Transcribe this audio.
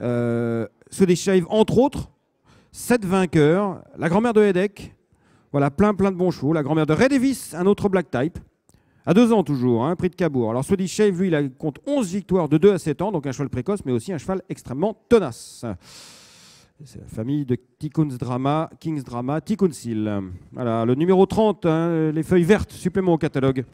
ceux Shave, entre autres, 7 vainqueurs, la grand-mère de Hedek, voilà, plein plein de bons chevaux, la grand-mère de Ray Davis, un autre black type, à deux ans toujours, un hein, prix de Cabourg. Alors Swedish Shave, lui, il compte 11 victoires de 2 à 7 ans, donc un cheval précoce, mais aussi un cheval extrêmement tenace. C'est la famille de Tikkun's Drama, King's Drama, Tikkun Voilà, le numéro 30, hein, les feuilles vertes, supplément au catalogue.